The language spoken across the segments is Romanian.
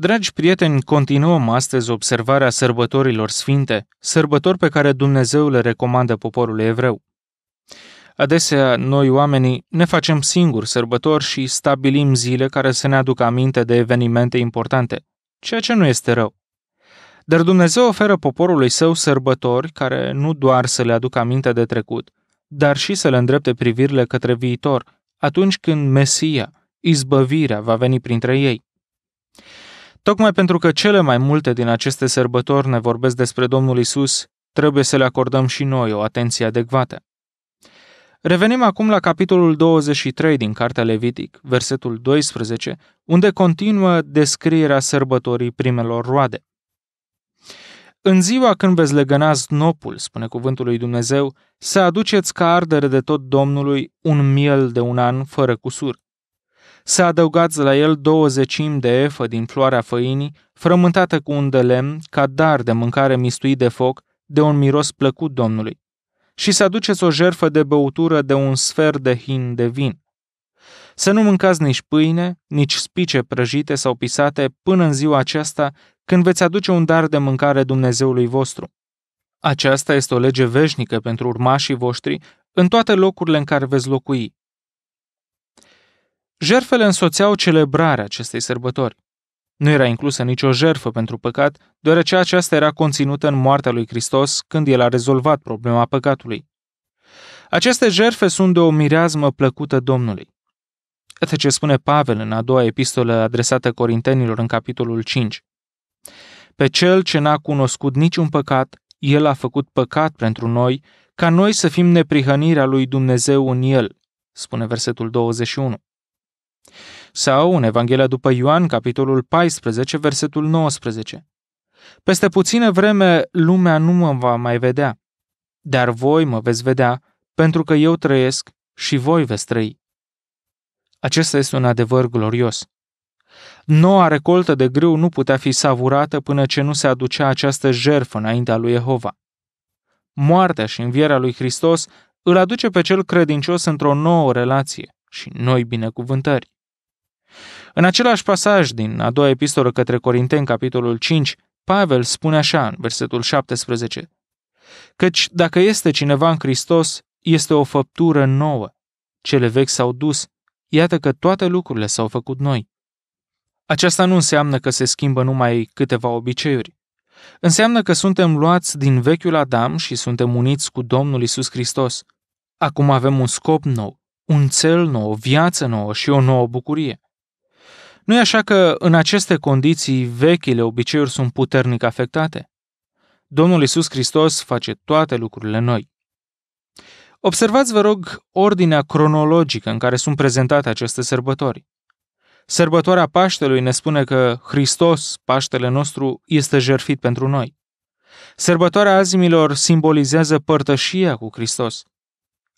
Dragi prieteni, continuăm astăzi observarea sărbătorilor sfinte, sărbători pe care Dumnezeu le recomandă poporului evreu. Adesea, noi oamenii ne facem singuri sărbători și stabilim zile care să ne aducă aminte de evenimente importante, ceea ce nu este rău. Dar Dumnezeu oferă poporului său sărbători care nu doar să le aducă aminte de trecut, dar și să le îndrepte privirile către viitor, atunci când Mesia, izbăvirea, va veni printre ei. Tocmai pentru că cele mai multe din aceste sărbători ne vorbesc despre Domnul Isus, trebuie să le acordăm și noi o atenție adecvată. Revenim acum la capitolul 23 din Cartea Levitic, versetul 12, unde continuă descrierea sărbătorii primelor roade. În ziua când veți legăna znopul, spune cuvântul lui Dumnezeu, să aduceți ca ardere de tot Domnului un miel de un an fără cusur să adăugați la el douăzecimi de efă din floarea făinii, frământată cu un de lemn, ca dar de mâncare mistuit de foc, de un miros plăcut Domnului, și să aduceți o jerfă de băutură de un sfert de hin de vin. Să nu mâncați nici pâine, nici spice prăjite sau pisate până în ziua aceasta când veți aduce un dar de mâncare Dumnezeului vostru. Aceasta este o lege veșnică pentru urmașii voștri în toate locurile în care veți locui, Jerfele însoțeau celebrarea acestei sărbători. Nu era inclusă nicio jerfă pentru păcat, deoarece aceasta era conținută în moartea lui Hristos când el a rezolvat problema păcatului. Aceste jerfe sunt de o mireazmă plăcută Domnului. Iată ce spune Pavel în a doua epistolă adresată Corintenilor în capitolul 5. Pe cel ce n-a cunoscut niciun păcat, el a făcut păcat pentru noi, ca noi să fim neprihănirea lui Dumnezeu în el, spune versetul 21. Sau în Evanghelia după Ioan, capitolul 14, versetul 19. Peste puțină vreme lumea nu mă va mai vedea, dar voi mă veți vedea, pentru că eu trăiesc și voi veți trăi. Acesta este un adevăr glorios. Noua recoltă de grâu nu putea fi savurată până ce nu se aducea această jertfă înaintea lui Jehova. Moartea și învierea lui Hristos îl aduce pe cel credincios într-o nouă relație și noi binecuvântări. În același pasaj din a doua epistolă către Corinteni, capitolul 5, Pavel spune așa în versetul 17. Căci dacă este cineva în Hristos, este o făptură nouă. Cele vechi s-au dus, iată că toate lucrurile s-au făcut noi. Aceasta nu înseamnă că se schimbă numai câteva obiceiuri. Înseamnă că suntem luați din vechiul Adam și suntem uniți cu Domnul Isus Hristos. Acum avem un scop nou, un cel nou, o viață nouă și o nouă bucurie. Nu e așa că în aceste condiții vechile obiceiuri sunt puternic afectate? Domnul Isus Hristos face toate lucrurile noi. Observați, vă rog, ordinea cronologică în care sunt prezentate aceste sărbători. Sărbătoarea Paștelui ne spune că Hristos, Paștele nostru, este jerfit pentru noi. Sărbătoarea azimilor simbolizează părtășia cu Hristos.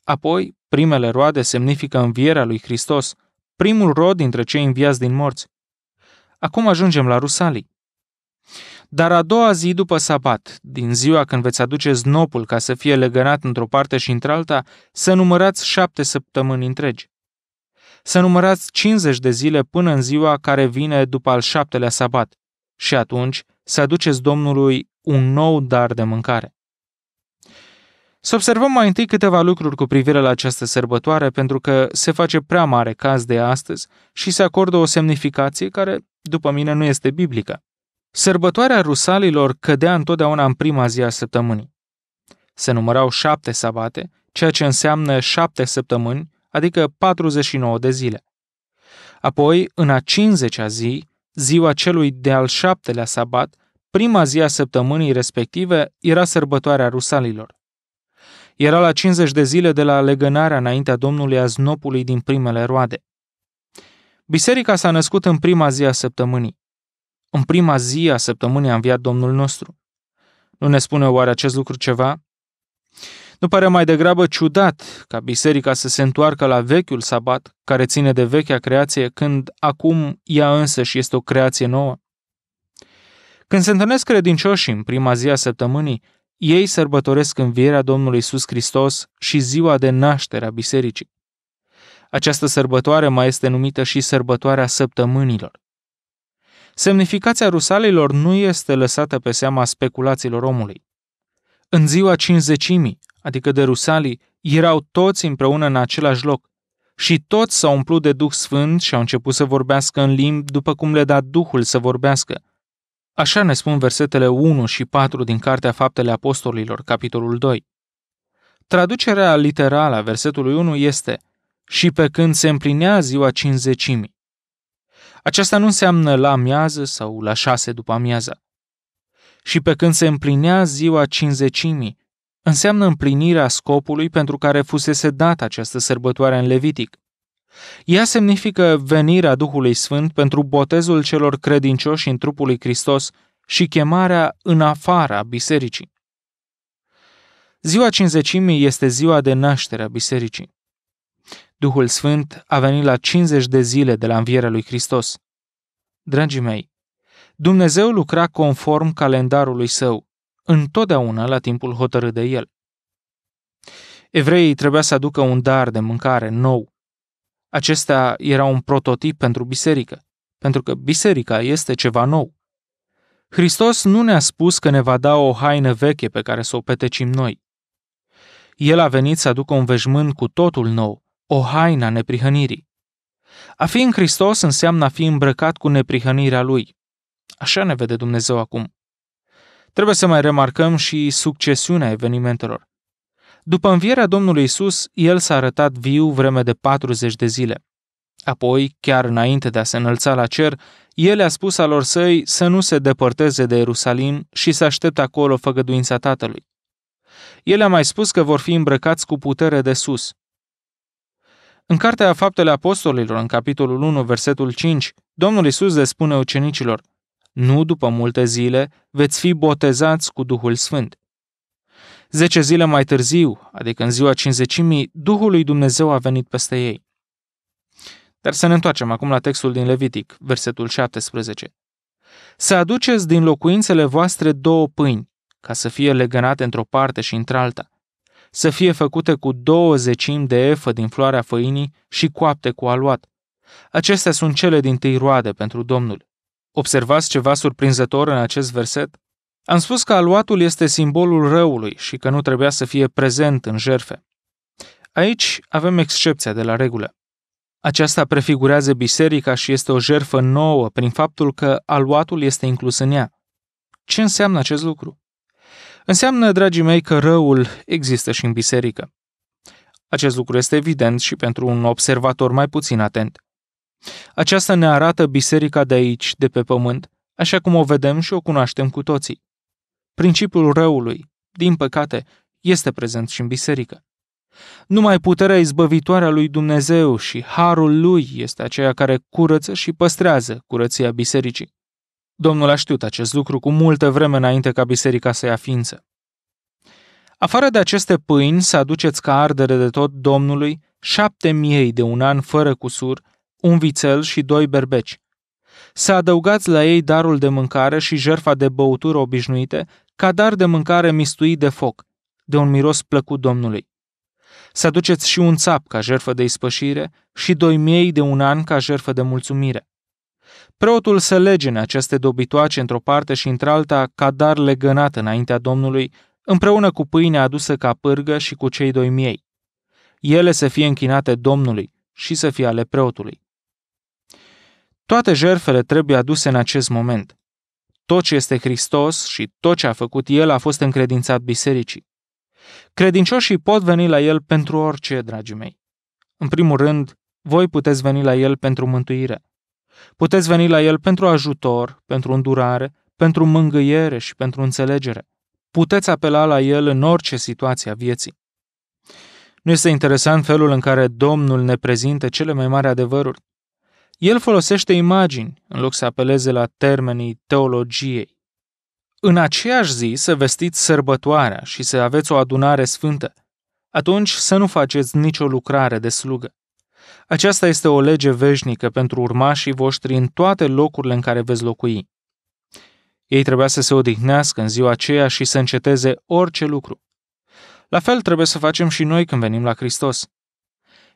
Apoi, primele roade semnifică învierea lui Hristos – primul rod dintre cei înviați din morți. Acum ajungem la Rusalii. Dar a doua zi după sabat, din ziua când veți aduce znopul ca să fie legănat într-o parte și într-alta, să numărați șapte săptămâni întregi. Să numărați 50 de zile până în ziua care vine după al șaptelea sabat și atunci să aduceți Domnului un nou dar de mâncare. Să observăm mai întâi câteva lucruri cu privire la această sărbătoare, pentru că se face prea mare caz de astăzi și se acordă o semnificație care, după mine, nu este biblică. Sărbătoarea rusalilor cădea întotdeauna în prima zi a săptămânii. Se numărau șapte sabate, ceea ce înseamnă șapte săptămâni, adică 49 de zile. Apoi, în a 50-a zi, ziua celui de-al șaptelea sabat, prima zi a săptămânii respective era sărbătoarea rusalilor. Era la 50 de zile de la legănarea înaintea Domnului a znopului din primele roade. Biserica s-a născut în prima zi a săptămânii. În prima zi a săptămânii a înviat Domnul nostru. Nu ne spune oare acest lucru ceva? Nu pare mai degrabă ciudat ca biserica să se întoarcă la vechiul sabat, care ține de vechea creație, când acum ea însă și este o creație nouă? Când se întâlnesc credincioșii în prima zi a săptămânii, ei sărbătoresc învierea Domnului Isus Hristos și ziua de naștere a bisericii. Această sărbătoare mai este numită și sărbătoarea săptămânilor. Semnificația rusalilor nu este lăsată pe seama speculațiilor omului. În ziua cinzecimii, adică de rusalii, erau toți împreună în același loc și toți s-au umplut de Duh Sfânt și au început să vorbească în limbi după cum le da Duhul să vorbească. Așa ne spun versetele 1 și 4 din Cartea Faptele Apostolilor, capitolul 2. Traducerea literală a versetului 1 este și pe când se împlinea ziua cinzecimii. Aceasta nu înseamnă la amiază sau la șase după amiază. Și pe când se împlinea ziua cinzecimii, înseamnă împlinirea scopului pentru care fusese dată această sărbătoare în Levitic. Ea semnifică venirea Duhului Sfânt pentru botezul celor credincioși în trupul lui Hristos și chemarea în afara bisericii. Ziua cinzecimii este ziua de naștere a bisericii. Duhul Sfânt a venit la 50 de zile de la învierea lui Hristos. Dragii mei, Dumnezeu lucra conform calendarului său, întotdeauna la timpul hotărât de el. Evreii trebuia să aducă un dar de mâncare nou, acesta era un prototip pentru biserică, pentru că biserica este ceva nou. Hristos nu ne-a spus că ne va da o haină veche pe care să o petecim noi. El a venit să aducă un veșmânt cu totul nou, o haină a neprihănirii. A fi în Hristos înseamnă a fi îmbrăcat cu neprihănirea Lui. Așa ne vede Dumnezeu acum. Trebuie să mai remarcăm și succesiunea evenimentelor. După învierea Domnului Isus, el s-a arătat viu vreme de 40 de zile. Apoi, chiar înainte de a se înălța la cer, el a spus alor săi să nu se depărteze de Ierusalim și să aștepte acolo făgăduința Tatălui. El a mai spus că vor fi îmbrăcați cu putere de sus. În Cartea Faptele Apostolilor, în capitolul 1, versetul 5, Domnul Isus le spune ucenicilor, Nu după multe zile veți fi botezați cu Duhul Sfânt. Zece zile mai târziu, adică în ziua cinzecimii, Duhul lui Dumnezeu a venit peste ei. Dar să ne întoarcem acum la textul din Levitic, versetul 17. Să aduceți din locuințele voastre două pâini, ca să fie legănate într-o parte și într-alta, să fie făcute cu două zecimi de efă din floarea făinii și coapte cu aluat. Acestea sunt cele din tâi roade pentru Domnul. Observați ceva surprinzător în acest verset? Am spus că aluatul este simbolul răului și că nu trebuia să fie prezent în jerfe. Aici avem excepția de la regulă. Aceasta prefigurează biserica și este o jerfă nouă prin faptul că aluatul este inclus în ea. Ce înseamnă acest lucru? Înseamnă, dragii mei, că răul există și în biserică. Acest lucru este evident și pentru un observator mai puțin atent. Aceasta ne arată biserica de aici, de pe pământ, așa cum o vedem și o cunoaștem cu toții. Principiul răului, din păcate, este prezent și în biserică. Numai puterea izbăvitoare a lui Dumnezeu și harul lui este aceea care curăță și păstrează curăția bisericii. Domnul a știut acest lucru cu multă vreme înainte ca biserica să ia ființă. Afară de aceste pâini, să aduceți ca ardere de tot Domnului șapte miei de un an fără cusur, un vițel și doi berbeci. Să adăugați la ei darul de mâncare și jerfa de băutură obișnuite, ca dar de mâncare mistuit de foc, de un miros plăcut Domnului. Să aduceți și un țap ca jertfă de ispășire și doi miei de un an ca jertfă de mulțumire. Preotul să lege în aceste dobitoace într-o parte și într-alta ca dar legănat înaintea Domnului, împreună cu pâinea adusă ca pârgă și cu cei doi miei. Ele să fie închinate Domnului și să fie ale preotului. Toate jertfele trebuie aduse în acest moment. Tot ce este Hristos și tot ce a făcut El a fost încredințat bisericii. Credincioșii pot veni la El pentru orice, dragii mei. În primul rând, voi puteți veni la El pentru mântuire. Puteți veni la El pentru ajutor, pentru îndurare, pentru mângâiere și pentru înțelegere. Puteți apela la El în orice situație a vieții. Nu este interesant felul în care Domnul ne prezintă cele mai mari adevăruri. El folosește imagini în loc să apeleze la termenii teologiei. În aceeași zi să vestiți sărbătoarea și să aveți o adunare sfântă, atunci să nu faceți nicio lucrare de slugă. Aceasta este o lege veșnică pentru urmașii voștri în toate locurile în care veți locui. Ei trebuia să se odihnească în ziua aceea și să înceteze orice lucru. La fel trebuie să facem și noi când venim la Hristos.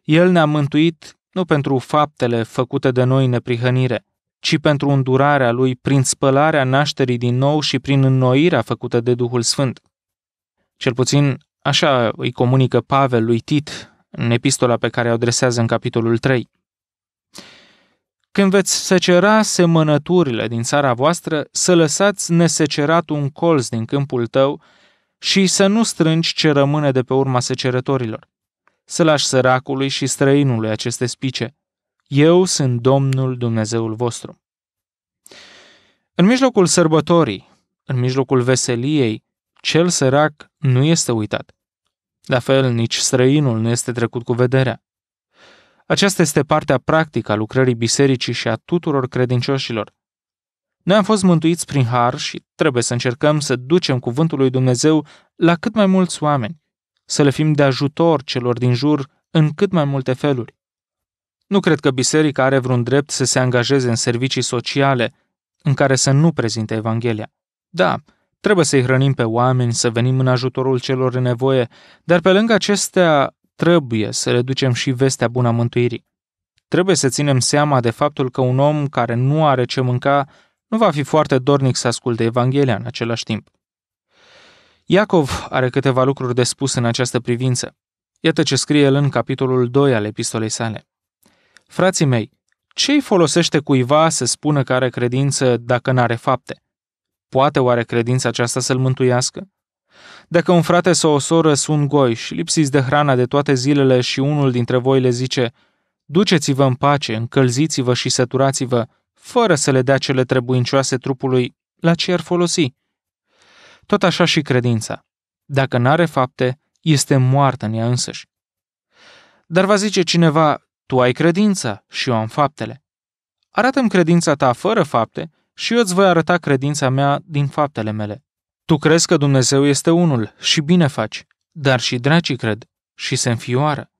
El ne-a mântuit nu pentru faptele făcute de noi neprihănire, ci pentru îndurarea Lui prin spălarea nașterii din nou și prin înnoirea făcută de Duhul Sfânt. Cel puțin așa îi comunică Pavel lui Tit în epistola pe care o adresează în capitolul 3. Când veți secera semănăturile din țara voastră, să lăsați nesecerat un colț din câmpul tău și să nu strângi ce rămâne de pe urma secerătorilor să lași săracului și străinului aceste spice. Eu sunt Domnul Dumnezeul vostru. În mijlocul sărbătorii, în mijlocul veseliei, cel sărac nu este uitat. La fel, nici străinul nu este trecut cu vederea. Aceasta este partea practică a lucrării bisericii și a tuturor credincioșilor. Noi am fost mântuiți prin har și trebuie să încercăm să ducem cuvântul lui Dumnezeu la cât mai mulți oameni să le fim de ajutor celor din jur în cât mai multe feluri. Nu cred că biserica are vreun drept să se angajeze în servicii sociale în care să nu prezinte Evanghelia. Da, trebuie să-i hrănim pe oameni, să venim în ajutorul celor în nevoie, dar pe lângă acestea trebuie să le ducem și vestea bună a mântuirii. Trebuie să ținem seama de faptul că un om care nu are ce mânca nu va fi foarte dornic să asculte Evanghelia în același timp. Iacov are câteva lucruri de spus în această privință. Iată ce scrie el în capitolul 2 al epistolei sale. Frații mei, ce îi folosește cuiva să spună că are credință dacă nu are fapte? Poate oare credința aceasta să-l mântuiască? Dacă un frate sau o soră sunt goi și lipsiți de hrana de toate zilele și unul dintre voi le zice, duceți-vă în pace, încălziți-vă și săturați-vă, fără să le dea cele trebuincioase trupului, la ce ar folosi? Tot așa și credința. Dacă n-are fapte, este moartă în ea însăși. Dar va zice cineva, tu ai credința și eu am faptele. Arată-mi credința ta fără fapte și eu îți voi arăta credința mea din faptele mele. Tu crezi că Dumnezeu este unul și bine faci, dar și dracii cred și se înfioară.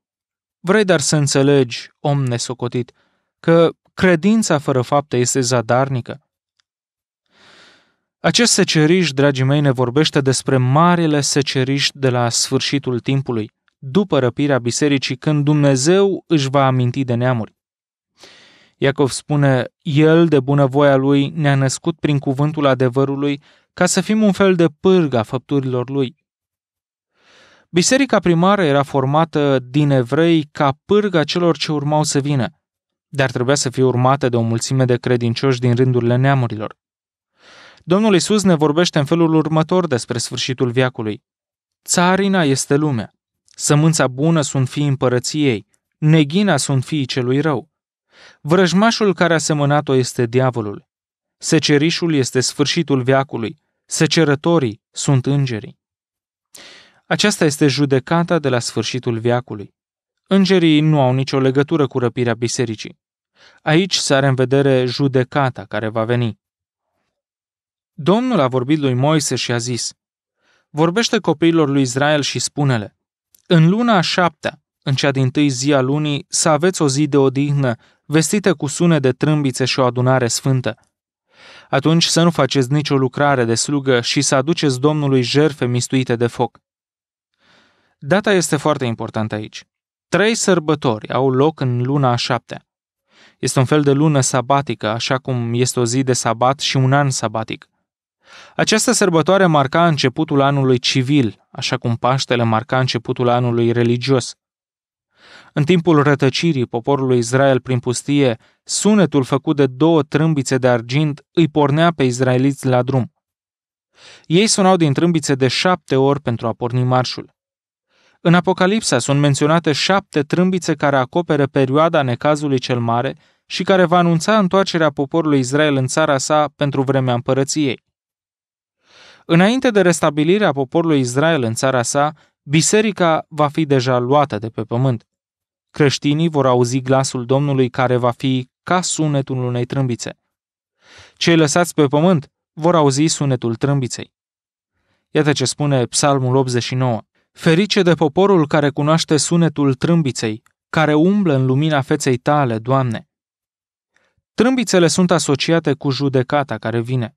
Vrei dar să înțelegi, om nesocotit, că credința fără fapte este zadarnică acest seceriș, dragii mei, ne vorbește despre marele seceriș de la sfârșitul timpului, după răpirea bisericii, când Dumnezeu își va aminti de neamuri. Iacov spune, El, de bunăvoia lui, ne-a născut prin cuvântul adevărului, ca să fim un fel de pârga făpturilor lui. Biserica primară era formată din evrei ca pârga celor ce urmau să vină, dar trebuia să fie urmată de o mulțime de credincioși din rândurile neamurilor. Domnul Isus ne vorbește în felul următor despre sfârșitul viacului. Țarina este lumea. Sămânța bună sunt fii împărăției, neghina sunt fiii celui rău. Vrăjmașul care a semănat-o este diavolul. Secerișul este sfârșitul viacului. secerătorii sunt îngerii. Aceasta este judecata de la sfârșitul viacului. Îngerii nu au nicio legătură cu răpirea bisericii. Aici are în vedere judecata care va veni. Domnul a vorbit lui Moise și a zis, Vorbește copiilor lui Israel și spune-le, În luna a șaptea, în cea din tâi zi a lunii, să aveți o zi de odihnă, vestită cu sune de trâmbițe și o adunare sfântă. Atunci să nu faceți nicio lucrare de slugă și să aduceți Domnului jerfe mistuite de foc. Data este foarte importantă aici. Trei sărbători au loc în luna a șaptea. Este un fel de lună sabatică, așa cum este o zi de sabat și un an sabatic. Această sărbătoare marca începutul anului civil, așa cum Paștele marca începutul anului religios. În timpul rătăcirii poporului Israel prin pustie, sunetul făcut de două trâmbițe de argint îi pornea pe izraeliți la drum. Ei sunau din trâmbițe de șapte ori pentru a porni marșul. În Apocalipsa sunt menționate șapte trâmbițe care acoperă perioada necazului cel mare și care va anunța întoarcerea poporului Israel în țara sa pentru vremea împărăției. Înainte de restabilirea poporului Israel în țara sa, biserica va fi deja luată de pe pământ. Creștinii vor auzi glasul Domnului care va fi ca sunetul unei trâmbițe. Cei lăsați pe pământ vor auzi sunetul trâmbiței. Iată ce spune Psalmul 89. Ferice de poporul care cunoaște sunetul trâmbiței, care umblă în lumina feței tale, Doamne. Trâmbițele sunt asociate cu judecata care vine.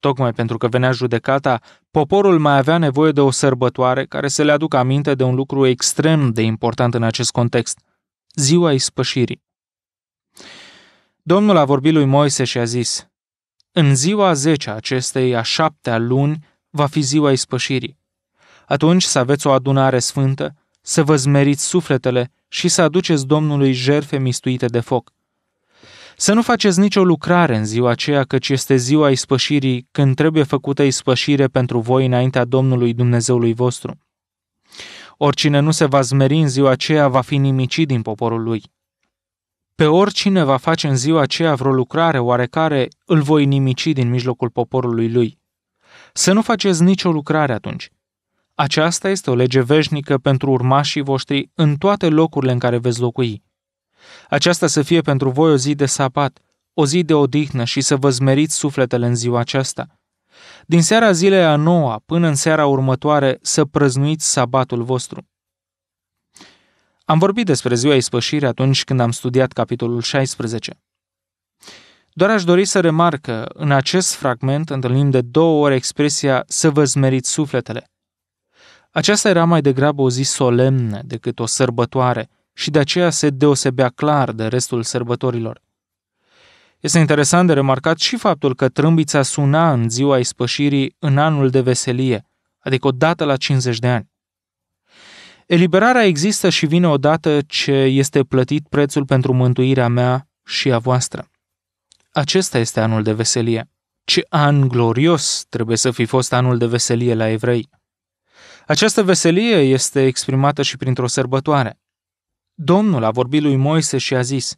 Tocmai pentru că venea judecata, poporul mai avea nevoie de o sărbătoare care să le aducă aminte de un lucru extrem de important în acest context, ziua ispășirii. Domnul a vorbit lui Moise și a zis, În ziua zecea acestei a șaptea luni va fi ziua ispășirii. Atunci să aveți o adunare sfântă, să vă zmeriți sufletele și să aduceți Domnului jerfe mistuite de foc – să nu faceți nicio lucrare în ziua aceea, căci este ziua ispășirii, când trebuie făcută ispășire pentru voi înaintea Domnului Dumnezeului vostru. Oricine nu se va zmeri în ziua aceea va fi nimicit din poporul lui. Pe oricine va face în ziua aceea vreo lucrare oarecare, îl voi nimici din mijlocul poporului lui. Să nu faceți nicio lucrare atunci. Aceasta este o lege veșnică pentru urmașii voștri în toate locurile în care veți locui. Aceasta să fie pentru voi o zi de sabat, o zi de odihnă și să vă zmeriți sufletele în ziua aceasta. Din seara zilei a noua până în seara următoare să prăznuiți sabatul vostru. Am vorbit despre ziua ispășirii atunci când am studiat capitolul 16. Doar aș dori să remarc că în acest fragment întâlnim de două ori expresia să vă zmeriți sufletele. Aceasta era mai degrabă o zi solemnă decât o sărbătoare – și de aceea se deosebea clar de restul sărbătorilor. Este interesant de remarcat și faptul că trâmbița suna în ziua ispășirii în anul de veselie, adică o dată la 50 de ani. Eliberarea există și vine odată ce este plătit prețul pentru mântuirea mea și a voastră. Acesta este anul de veselie. Ce an glorios trebuie să fi fost anul de veselie la evrei! Această veselie este exprimată și printr-o sărbătoare. Domnul a vorbit lui Moise și a zis,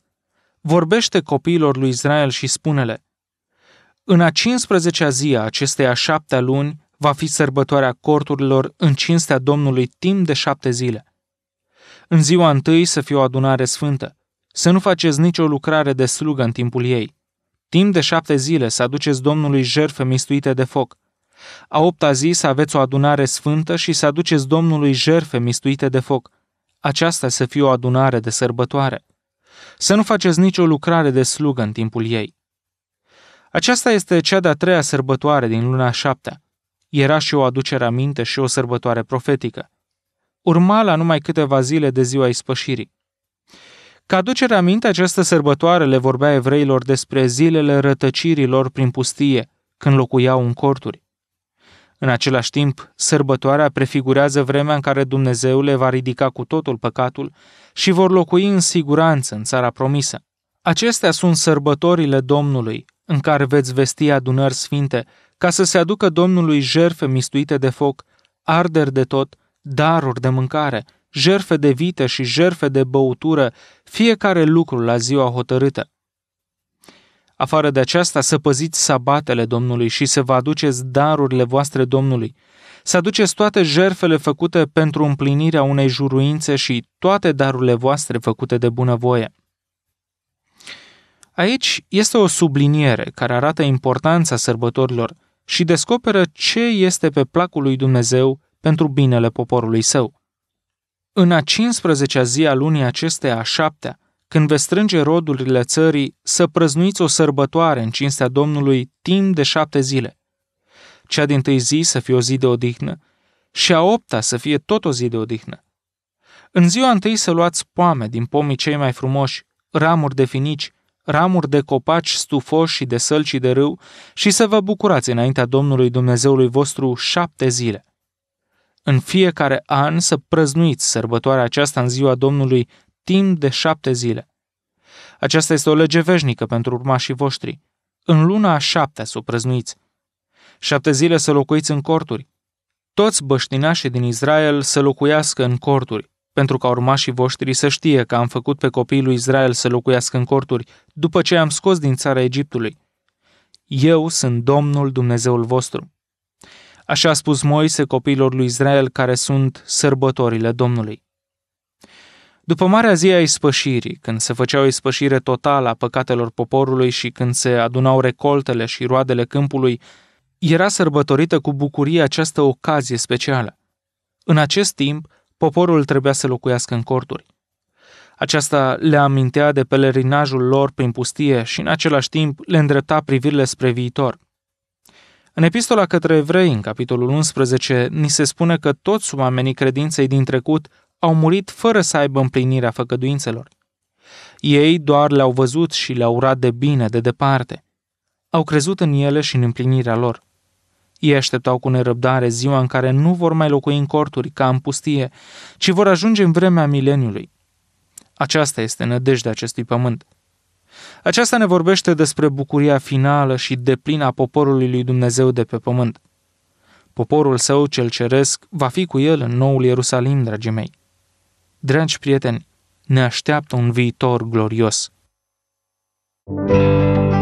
Vorbește copiilor lui Israel și spune-le, În a 15-a zi a acestei a șaptea luni va fi sărbătoarea corturilor în cinstea Domnului timp de șapte zile. În ziua întâi să fie o adunare sfântă, să nu faceți nicio lucrare de slugă în timpul ei. Timp de șapte zile să aduceți Domnului jerfe mistuite de foc. A opta zi să aveți o adunare sfântă și să aduceți Domnului jerfe mistuite de foc – aceasta să fie o adunare de sărbătoare. Să nu faceți nicio lucrare de slugă în timpul ei. Aceasta este cea de-a treia sărbătoare din luna șaptea. Era și o aducere aminte și o sărbătoare profetică. Urma la numai câteva zile de ziua ispășirii. Ca aducere aminte, această sărbătoare le vorbea evreilor despre zilele rătăcirilor prin pustie, când locuiau în corturi. În același timp, sărbătoarea prefigurează vremea în care Dumnezeu le va ridica cu totul păcatul și vor locui în siguranță în țara promisă. Acestea sunt sărbătorile Domnului, în care veți vesti adunări sfinte, ca să se aducă Domnului jerfe mistuite de foc, arderi de tot, daruri de mâncare, jerfe de vite și jerfe de băutură, fiecare lucru la ziua hotărâtă. Afară de aceasta, să păziți sabatele Domnului și să vă aduceți darurile voastre Domnului, să aduceți toate jerfele făcute pentru împlinirea unei juruințe și toate darurile voastre făcute de bunăvoie. Aici este o subliniere care arată importanța sărbătorilor și descoperă ce este pe placul lui Dumnezeu pentru binele poporului său. În a 15-a zi a lunii acestea a șaptea, când veți strânge rodurile țării, să prăznuiți o sărbătoare în cinstea Domnului timp de șapte zile. Cea din tâi zi să fie o zi de odihnă și a opta să fie tot o zi de odihnă. În ziua întâi să luați poame din pomii cei mai frumoși, ramuri de finici, ramuri de copaci stufoși și de sălci de râu și să vă bucurați înaintea Domnului Dumnezeului vostru șapte zile. În fiecare an să prăznuiți sărbătoarea aceasta în ziua Domnului timp de șapte zile. Aceasta este o lege veșnică pentru urmașii voștri. În luna a șaptea prăznuiți. Șapte zile să locuiți în corturi. Toți băștinașii din Israel să locuiască în corturi, pentru ca urmașii voștri să știe că am făcut pe copiii lui Israel să locuiască în corturi, după ce am scos din țara Egiptului. Eu sunt Domnul Dumnezeul vostru. Așa a spus Moise copiilor lui Israel care sunt sărbătorile Domnului. După marea zi a ispășirii, când se făcea o ispășire totală a păcatelor poporului și când se adunau recoltele și roadele câmpului, era sărbătorită cu bucurie această ocazie specială. În acest timp, poporul trebuia să locuiască în corturi. Aceasta le amintea de pelerinajul lor prin pustie și în același timp le îndrepta privirile spre viitor. În epistola către evrei, în capitolul 11, ni se spune că toți oamenii credinței din trecut au murit fără să aibă împlinirea făgăduințelor. Ei doar le-au văzut și le-au urat de bine, de departe. Au crezut în ele și în împlinirea lor. Ei așteptau cu nerăbdare ziua în care nu vor mai locui în corturi, ca în pustie, ci vor ajunge în vremea mileniului. Aceasta este nădejdea acestui pământ. Aceasta ne vorbește despre bucuria finală și deplină a poporului lui Dumnezeu de pe pământ. Poporul său cel ceresc va fi cu el în noul Ierusalim, dragii mei. Dragi prieteni, ne așteaptă un viitor glorios. thank you